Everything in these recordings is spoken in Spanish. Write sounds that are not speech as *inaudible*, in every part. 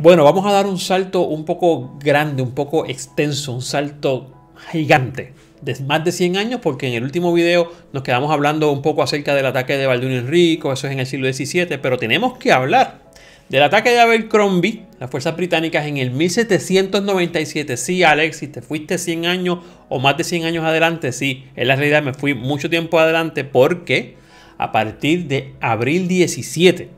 Bueno, vamos a dar un salto un poco grande, un poco extenso, un salto gigante de más de 100 años, porque en el último video nos quedamos hablando un poco acerca del ataque de Balduino Rico, eso es en el siglo XVII, pero tenemos que hablar del ataque de Abercrombie, las fuerzas británicas en el 1797. Sí, Alex, si te fuiste 100 años o más de 100 años adelante, sí, en la realidad me fui mucho tiempo adelante porque a partir de abril 17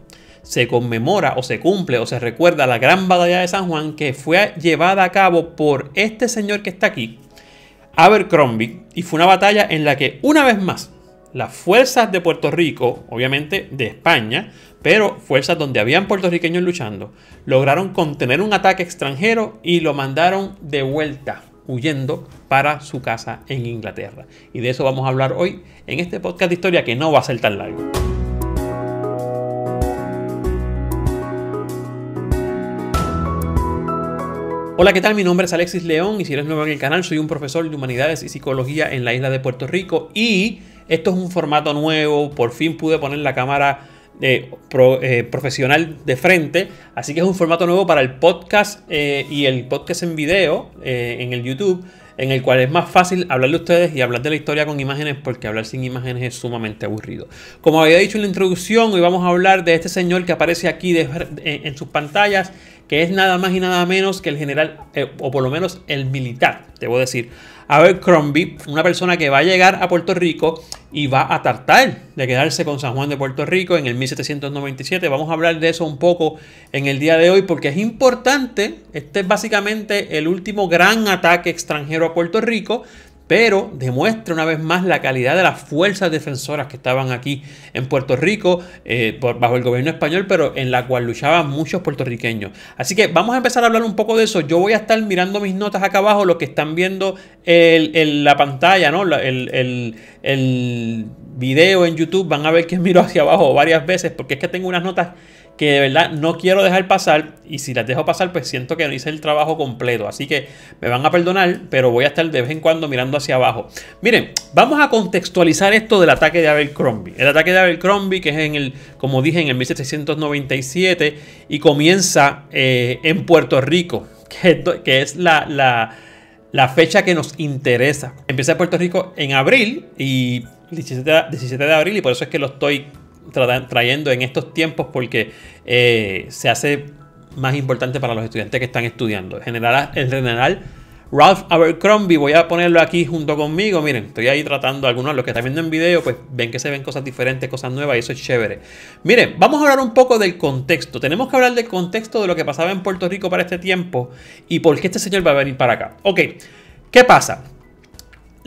se conmemora o se cumple o se recuerda la gran batalla de San Juan que fue llevada a cabo por este señor que está aquí, Abercrombie, y fue una batalla en la que una vez más las fuerzas de Puerto Rico, obviamente de España, pero fuerzas donde habían puertorriqueños luchando, lograron contener un ataque extranjero y lo mandaron de vuelta, huyendo para su casa en Inglaterra. Y de eso vamos a hablar hoy en este podcast de historia que no va a ser tan largo. Hola, ¿qué tal? Mi nombre es Alexis León y si eres nuevo en el canal, soy un profesor de humanidades y psicología en la isla de Puerto Rico y esto es un formato nuevo, por fin pude poner la cámara eh, eh, profesional de frente, así que es un formato nuevo para el podcast eh, y el podcast en video en el YouTube en el cual es más fácil hablar de ustedes y hablar de la historia con imágenes porque hablar sin imágenes es sumamente aburrido. Como había dicho en la introducción, hoy vamos a hablar de este señor que aparece aquí en, sus pantallas que es nada más y nada menos que el general, eh, o por lo menos el militar, debo decir, A ver, Crombie, una persona que va a llegar a Puerto Rico y va a tratar de quedarse con San Juan de Puerto Rico en el 1797. Vamos a hablar de eso un poco en el día de hoy porque es importante. Este es básicamente el último gran ataque extranjero a Puerto Rico pero demuestra una vez más la calidad de las fuerzas defensoras que estaban aquí en Puerto Rico eh, por, bajo el gobierno español, pero en la cual luchaban muchos puertorriqueños. Así que vamos a empezar a hablar un poco de eso. Yo voy a estar mirando mis notas acá abajo, los que están viendo en la pantalla, ¿no? El, el video en YouTube, van a ver que miro hacia abajo varias veces, porque es que tengo unas notas que de verdad no quiero dejar pasar y si las dejo pasar pues siento que no hice el trabajo completo. Así que me van a perdonar, pero voy a estar de vez en cuando mirando hacia abajo. Miren, vamos a contextualizar esto del ataque de Abercrombie. El ataque de Abercrombie que es en el, como dije, en el 1797 y comienza eh, en Puerto Rico, *laughs* que, es la, fecha que nos interesa. Empieza en Puerto Rico en abril y 17 de abril y por eso es que lo estoy trayendo en estos tiempos porque eh, se hace más importante para los estudiantes que están estudiando. general, el general Ralph Abercrombie, voy a ponerlo aquí junto conmigo. Miren, estoy ahí tratando algunos. Los que están viendo en video, pues ven que se ven cosas diferentes, cosas nuevas, y eso es chévere. Miren, vamos a hablar un poco del contexto. Tenemos que hablar del contexto de lo que pasaba en Puerto Rico para este tiempo y por qué este señor va a venir para acá. Ok, ¿qué pasa?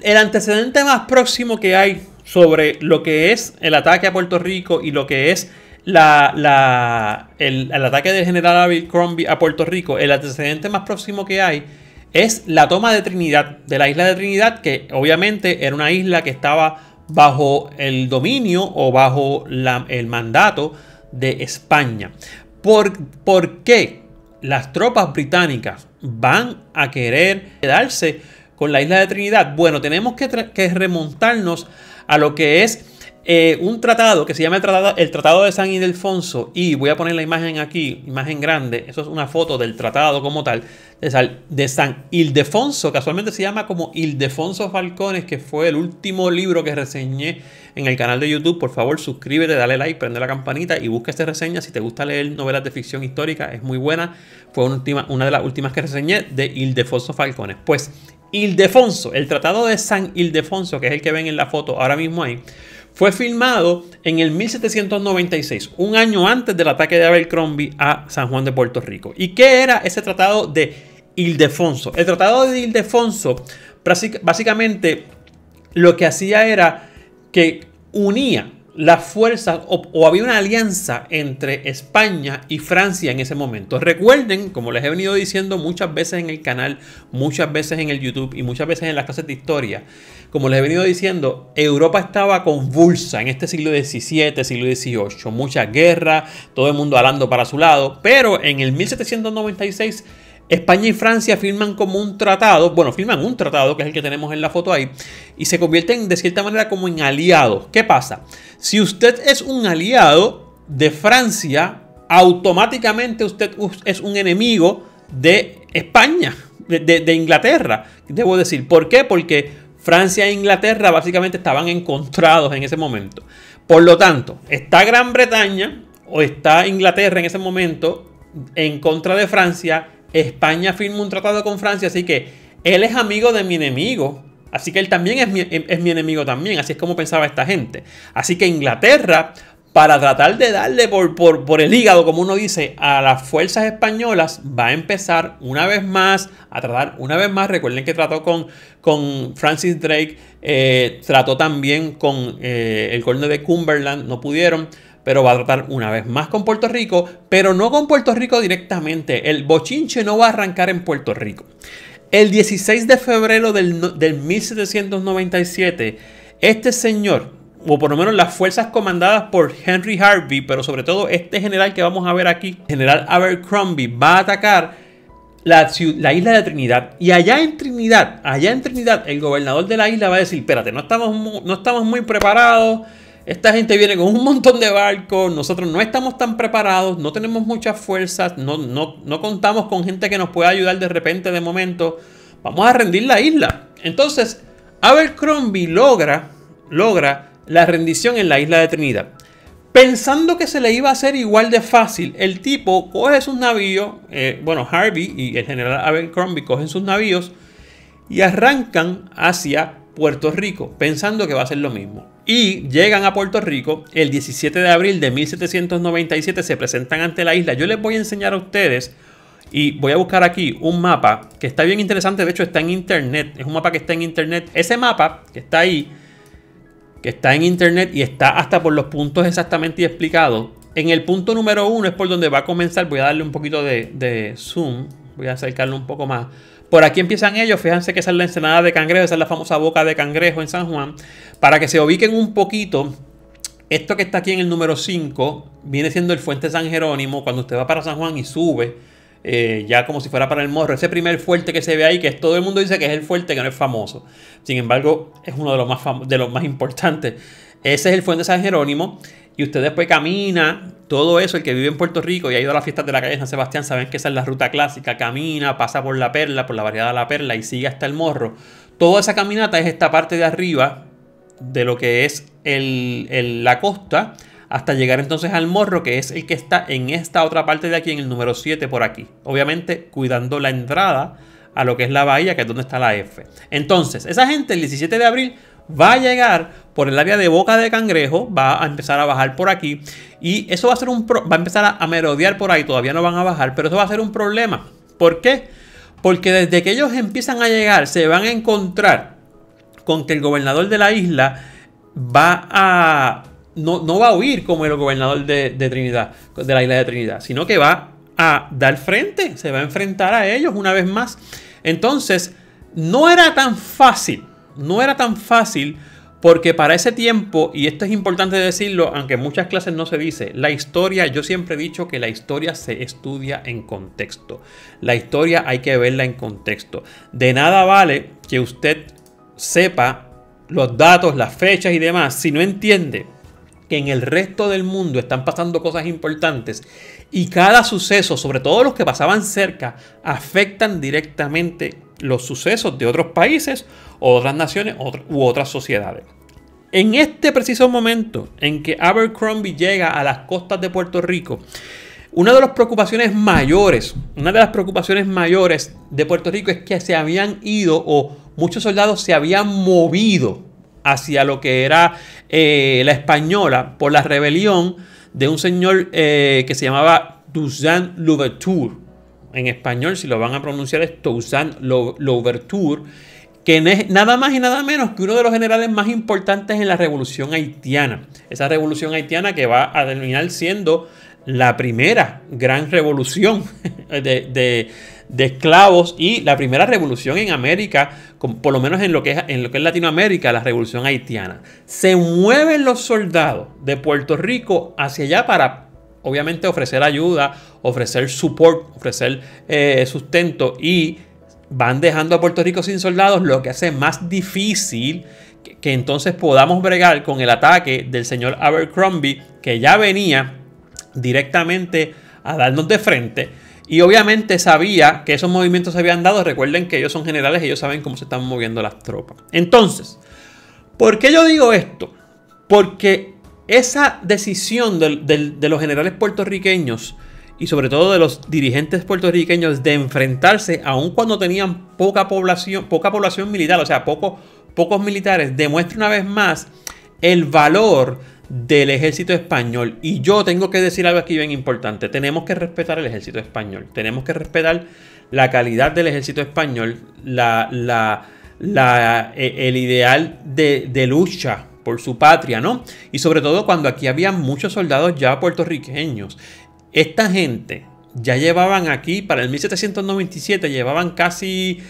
El antecedente más próximo que hay sobre lo que es el ataque a Puerto Rico y lo que es el, ataque del general Crombie a Puerto Rico, el antecedente más próximo que hay es la toma de Trinidad, de la isla de Trinidad, que obviamente era una isla que estaba bajo el dominio o bajo el mandato de España. ¿Por, qué las tropas británicas van a querer quedarse con la isla de Trinidad? Bueno, tenemos que, que remontarnos a lo que es eh, un tratado que se llama el tratado, de San Ildefonso y voy a poner la imagen aquí, imagen grande, eso es una foto del tratado como tal, de San Ildefonso, casualmente se llama como Ildefonso Falcones, que fue el último libro que reseñé en el canal de YouTube. Por favor, suscríbete, dale like, prende la campanita y busca esta reseña. Si te gusta leer novelas de ficción histórica, es muy buena. Fue una, última, una de las últimas que reseñé de Ildefonso Falcones. Pues Ildefonso, el Tratado de San Ildefonso, que es el que ven en la foto ahora mismo ahí, fue filmado en el 1796, un año antes del ataque de Abercrombie a San Juan de Puerto Rico. ¿Y qué era ese Tratado de Ildefonso? El Tratado de Ildefonso básicamente lo que hacía era que unía las fuerzas o, había una alianza entre España y Francia en ese momento. Recuerden, como les he venido diciendo muchas veces en el canal, muchas veces en el YouTube y muchas veces en las clases de historia, como les he venido diciendo, Europa estaba convulsa en este siglo XVII, siglo XVIII, muchas guerras, todo el mundo hablando para su lado, pero en el 1796 España y Francia firman como un tratado, bueno, firman un tratado, que es el que tenemos en la foto ahí, y se convierten de cierta manera como en aliados. ¿Qué pasa? Si usted es un aliado de Francia, automáticamente usted es un enemigo de España, de, Inglaterra, debo decir. ¿Por qué? Porque Francia e Inglaterra básicamente estaban encontrados en ese momento. Por lo tanto, está Gran Bretaña o está Inglaterra en ese momento en contra de Francia España firma un tratado con Francia, así que él es amigo de mi enemigo. Así que él también es mi, enemigo también, así es como pensaba esta gente. Así que Inglaterra, para tratar de darle por, el hígado, como uno dice, a las fuerzas españolas, va a empezar una vez más a tratar, una vez más, recuerden que trató con, Francis Drake, eh, trató también con eh, el conde de Cumberland, no pudieron pero va a tratar una vez más con Puerto Rico, pero no con Puerto Rico directamente. El bochinche no va a arrancar en Puerto Rico. El 16 de febrero del, 1797, este señor, o por lo menos las fuerzas comandadas por Henry Harvey, pero sobre todo este general que vamos a ver aquí, general Abercrombie, va a atacar la, isla de Trinidad. Y allá en Trinidad, allá en Trinidad, el gobernador de la isla va a decir, espérate, no estamos, no estamos muy preparados, esta gente viene con un montón de barcos, nosotros no estamos tan preparados, no tenemos muchas fuerzas, no, contamos con gente que nos pueda ayudar de repente, de momento. Vamos a rendir la isla. Entonces, Abercrombie logra, logra la rendición en la isla de Trinidad. Pensando que se le iba a hacer igual de fácil, el tipo coge sus navíos, eh, bueno, Harvey y el general Abercrombie cogen sus navíos y arrancan hacia Puerto Rico, pensando que va a ser lo mismo y llegan a Puerto Rico el 17 de abril de 1797, se presentan ante la isla. Yo les voy a enseñar a ustedes y voy a buscar aquí un mapa que está bien interesante, de hecho está en internet, es un mapa que está en internet. Ese mapa que está ahí, que está en internet y está hasta por los puntos exactamente explicados. En el punto número uno es por donde va a comenzar, voy a darle un poquito de, de zoom Voy a acercarlo un poco más. Por aquí empiezan ellos, fíjense que esa es la ensenada de cangrejo, esa es la famosa boca de cangrejo en San Juan. Para que se ubiquen un poquito, esto que está aquí en el número 5 viene siendo el Fuente San Jerónimo. Cuando usted va para San Juan y sube, eh, ya como si fuera para el morro, ese primer fuerte que se ve ahí, que es, todo el mundo dice que es el fuerte que no es famoso. Sin embargo, es uno de los más, de los más importantes. Ese es el Fuente San Jerónimo. Y usted después camina, todo eso, el que vive en Puerto Rico y ha ido a las fiestas de la calle San Sebastián, saben que esa es la ruta clásica, camina, pasa por la perla, por la variedad de la perla y sigue hasta el morro. Toda esa caminata es esta parte de arriba de lo que es el, la costa hasta llegar entonces al morro, que es el que está en esta otra parte de aquí, en el número 7 por aquí. Obviamente cuidando la entrada a lo que es la bahía, que es donde está la F. Entonces, esa gente el 17 de abril va a llegar por el área de boca de cangrejo, va a empezar a bajar por aquí y eso va a ser un va a empezar a, merodear por ahí, todavía no van a bajar, pero eso va a ser un problema. ¿Por qué? Porque desde que ellos empiezan a llegar se van a encontrar con que el gobernador de la isla va a no, va a huir como el gobernador de, de Trinidad, de la isla de Trinidad, sino que va a dar frente, se va a enfrentar a ellos una vez más. Entonces, no era tan fácil no era tan fácil porque para ese tiempo, y esto es importante decirlo, aunque en muchas clases no se dice, la historia, yo siempre he dicho que la historia se estudia en contexto. La historia hay que verla en contexto. De nada vale que usted sepa los datos, las fechas y demás, si no entiende que en el resto del mundo están pasando cosas importantes y cada suceso, sobre todo los que pasaban cerca, afectan directamente los sucesos de otros países, otras naciones u otras sociedades. En este preciso momento en que Abercrombie llega a las costas de Puerto Rico, una de las preocupaciones mayores, una de las preocupaciones mayores de Puerto Rico es que se habían ido o muchos soldados se habían movido hacia lo que era eh, la española por la rebelión de un señor eh, que se llamaba Dujan Louverture en español, si lo van a pronunciar, es Toussaint Louverture, que es nada más y nada menos que uno de los generales más importantes en la revolución haitiana. Esa revolución haitiana que va a terminar siendo la primera gran revolución *laughs* de, esclavos y la primera revolución en América, por lo menos en lo, que es, en lo que es Latinoamérica, la revolución haitiana. Se mueven los soldados de Puerto Rico hacia allá para obviamente ofrecer ayuda, ofrecer support, ofrecer eh, sustento y van dejando a Puerto Rico sin soldados, lo que hace más difícil que, entonces podamos bregar con el ataque del señor Abercrombie que ya venía directamente a darnos de frente. Y obviamente sabía que esos movimientos se habían dado. Recuerden que ellos son generales, ellos saben cómo se están moviendo las tropas. Entonces, ¿por qué yo digo esto? Porque esa decisión de, los generales puertorriqueños y sobre todo de los dirigentes puertorriqueños de enfrentarse, aun cuando tenían poca población, poca población militar, o sea, pocos militares, demuestra una vez más el valor del ejército español. Y yo tengo que decir algo aquí bien importante. Tenemos que respetar el ejército español. Tenemos que respetar la calidad del ejército español, la, eh, el ideal de lucha por su patria, ¿no? Y sobre todo cuando aquí había muchos soldados ya puertorriqueños. Esta gente ya llevaban aquí, para el 1797, llevaban casi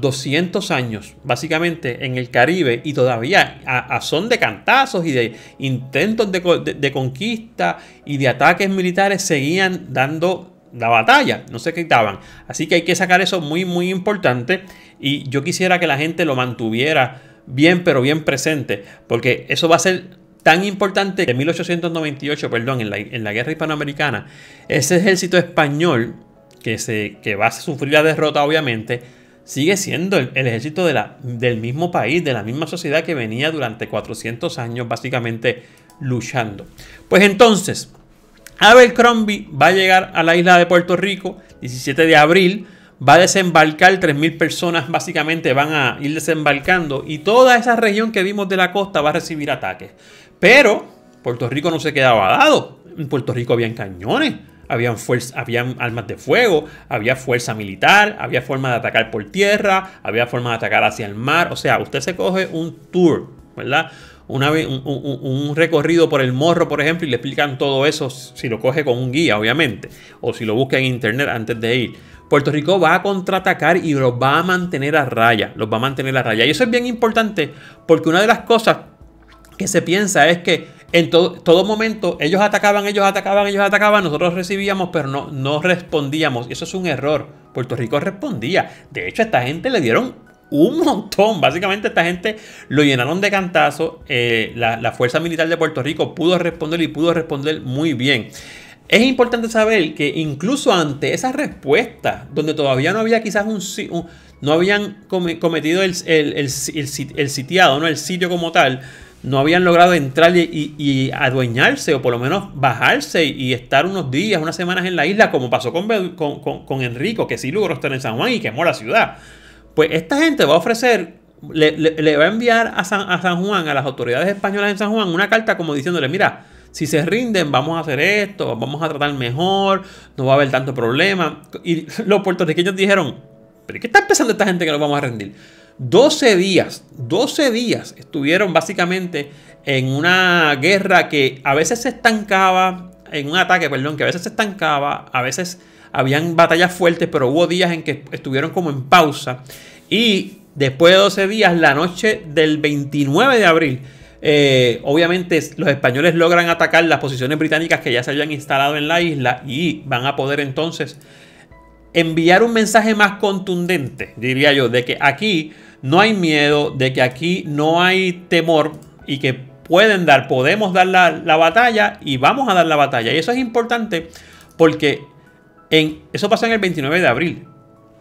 200 años, básicamente, en el Caribe y todavía a, son de cantazos y de intentos de, conquista y de ataques militares seguían dando la batalla, no se quitaban. Así que hay que sacar eso muy, muy importante y yo quisiera que la gente lo mantuviera bien, pero bien presente, porque eso va a ser tan importante que en 1898, perdón, en la, en la guerra hispanoamericana, ese ejército español que, se, va a sufrir la derrota, obviamente, sigue siendo el, ejército de la, del mismo país, de la misma sociedad que venía durante 400 años básicamente luchando. Pues entonces, Abel Crombie va a llegar a la isla de Puerto Rico 17 de abril va a desembarcar 3.000 personas, básicamente van a ir desembarcando y toda esa región que vimos de la costa va a recibir ataques. Pero Puerto Rico no se quedaba dado. En Puerto Rico habían cañones, habían, armas de fuego, había fuerza militar, había forma de atacar por tierra, había forma de atacar hacia el mar. O sea, usted se coge un tour, ¿verdad? Una, un, recorrido por el morro, por ejemplo, y le explican todo eso si lo coge con un guía, obviamente, o si lo busca en internet antes de ir. Puerto Rico va a contraatacar y los va a mantener a raya, los va a mantener a raya. Y eso es bien importante porque una de las cosas que se piensa es que en todo, momento ellos atacaban, ellos atacaban, ellos atacaban, nosotros recibíamos, pero no, no respondíamos. eso es un error. Puerto Rico respondía. De hecho, a esta gente le dieron un montón. Básicamente esta gente lo llenaron de cantazo. Eh, la Fuerza Militar de Puerto Rico pudo responder y pudo responder muy bien. Es importante saber que incluso ante esas respuestas, donde todavía no había quizás un, no habían cometido el, sitiado, ¿no? el sitio como tal, no habían logrado entrar y, adueñarse o por lo menos bajarse y, estar unos días, unas semanas en la isla, como pasó con, con, con, Enrico, que sí logró estar en San Juan y quemó la ciudad. Pues esta gente va a ofrecer, le, va a enviar a San, a San Juan, a las autoridades españolas en San Juan, una carta como diciéndole, mira, si se rinden, vamos a hacer esto, vamos a tratar mejor, no va a haber tanto problema. Y los puertorriqueños dijeron, pero ¿qué está pensando esta gente que nos vamos a rendir? 12 días, 12 días estuvieron básicamente en una guerra que a veces se estancaba, en un ataque, perdón, que a veces se estancaba, a veces habían batallas fuertes, pero hubo días en que estuvieron como en pausa. Y después de 12 días, la noche del 29 de abril, eh, obviamente los españoles logran atacar las posiciones británicas que ya se habían instalado en la isla y van a poder entonces enviar un mensaje más contundente, diría yo, de que aquí no hay miedo, de que aquí no hay temor y que pueden dar, podemos dar la, batalla y vamos a dar la batalla. Y eso es importante porque en, eso pasó en el 29 de abril.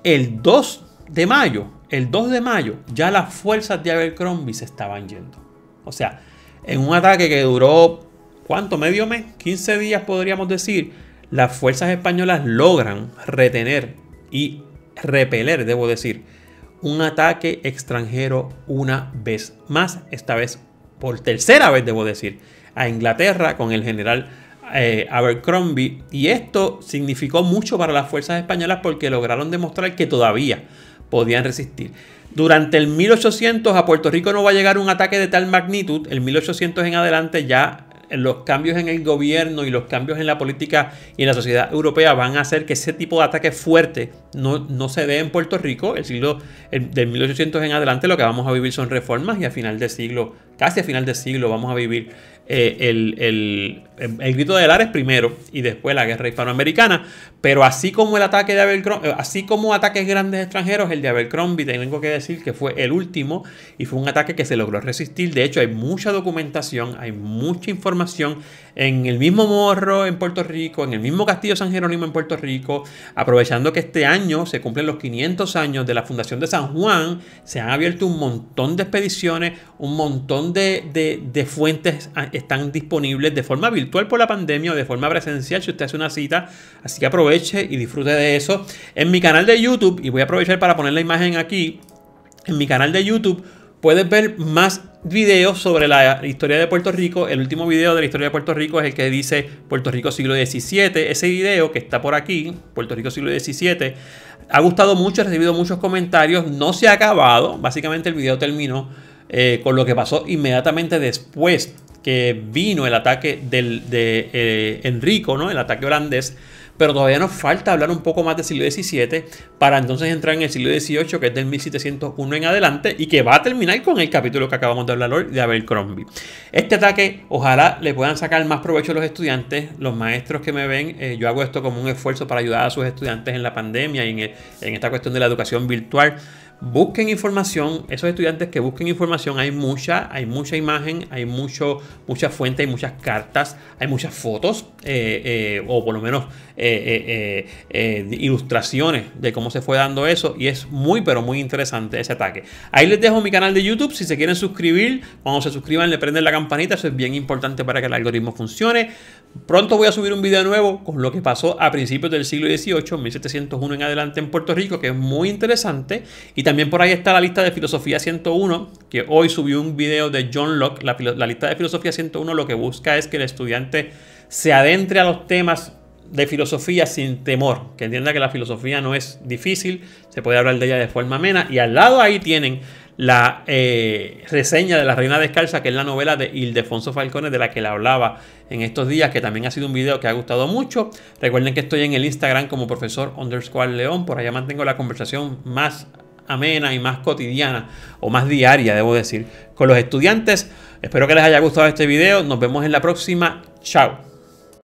El 2 de mayo, el 2 de mayo, ya las fuerzas de Abercrombie se estaban yendo. O sea, en un ataque que duró, ¿cuánto? ¿Medio mes? 15 días podríamos decir. Las fuerzas españolas logran retener y repeler, debo decir, un ataque extranjero una vez más, esta vez por tercera vez, debo decir, a Inglaterra con el general eh, Abercrombie. Y esto significó mucho para las fuerzas españolas porque lograron demostrar que todavía podían resistir. Durante el 1800 a Puerto Rico no va a llegar un ataque de tal magnitud. El 1800 en adelante ya eh, los cambios en el gobierno y los cambios en la política y en la sociedad europea van a hacer que ese tipo de ataque fuerte no, no se dé en Puerto Rico. El siglo del 1800 en adelante lo que vamos a vivir son reformas y a final de siglo, casi a final de siglo, vamos a vivir eh, el, el grito de Lares primero y después la guerra hispanoamericana, pero así como el ataque de eh, así como ataques grandes extranjeros, el de Abercrombie, tengo que decir que fue el último y fue un ataque que se logró resistir. De hecho, hay mucha documentación, hay mucha información en el mismo Morro en Puerto Rico, en el mismo Castillo San Jerónimo en Puerto Rico, aprovechando que este año se cumplen los 500 años de la fundación de San Juan, se han abierto un montón de expediciones, un montón de, de fuentes ah, están disponibles de forma virtual por la pandemia o de forma presencial si usted hace una cita. Así que aproveche y disfrute de eso. En mi canal de YouTube, y voy a aprovechar para poner la imagen aquí, en mi canal de YouTube puedes ver más videos sobre la historia de Puerto Rico. El último video de la historia de Puerto Rico es el que dice Puerto Rico siglo XVII. Ese video que está por aquí, Puerto Rico siglo XVII, ha gustado mucho, ha recibido muchos comentarios. No se ha acabado, básicamente el video terminó eh, con lo que pasó inmediatamente después que vino el ataque de eh, Enrico, ¿no? El ataque holandés. Pero todavía nos falta hablar un poco más del siglo XVII para entonces entrar en el siglo XVIII, que es del 1701 en adelante, y que va a terminar con el capítulo que acabamos de hablar hoy de Crombie. Este ataque, ojalá le puedan sacar más provecho a los estudiantes, los maestros que me ven. Eh, yo hago esto como un esfuerzo para ayudar a sus estudiantes en la pandemia y en esta cuestión de la educación virtual busquen información, esos estudiantes que busquen información, hay mucha, hay mucha imagen, hay mucho, mucha fuente, hay muchas cartas, hay muchas fotos, eh, eh, o por lo menos eh, ilustraciones de cómo se fue dando eso, y es muy, pero muy interesante ese ataque. Ahí les dejo mi canal de YouTube, si se quieren suscribir, cuando se suscriban le prenden la campanita, eso es bien importante para que el algoritmo funcione. Pronto voy a subir un video nuevo con lo que pasó a principios del siglo XVIII, 1701 en adelante en Puerto Rico, que es muy interesante. Y también por ahí está la lista de Filosofía 101, que hoy subió un video de John Locke. La, la lista de Filosofía 101 lo que busca es que el estudiante se adentre a los temas de filosofía sin temor, que entienda que la filosofía no es difícil, se puede hablar de ella de forma amena y al lado ahí tienen la eh, reseña de La Reina Descalza, que es la novela de Ildefonso Falcone, de la que le hablaba en estos días, que también ha sido un video que ha gustado mucho. Recuerden que estoy en el Instagram como profesor underscore león, por allá mantengo la conversación más amena y más cotidiana, o más diaria, debo decir, con los estudiantes. Espero que les haya gustado este video. Nos vemos en la próxima. Chao.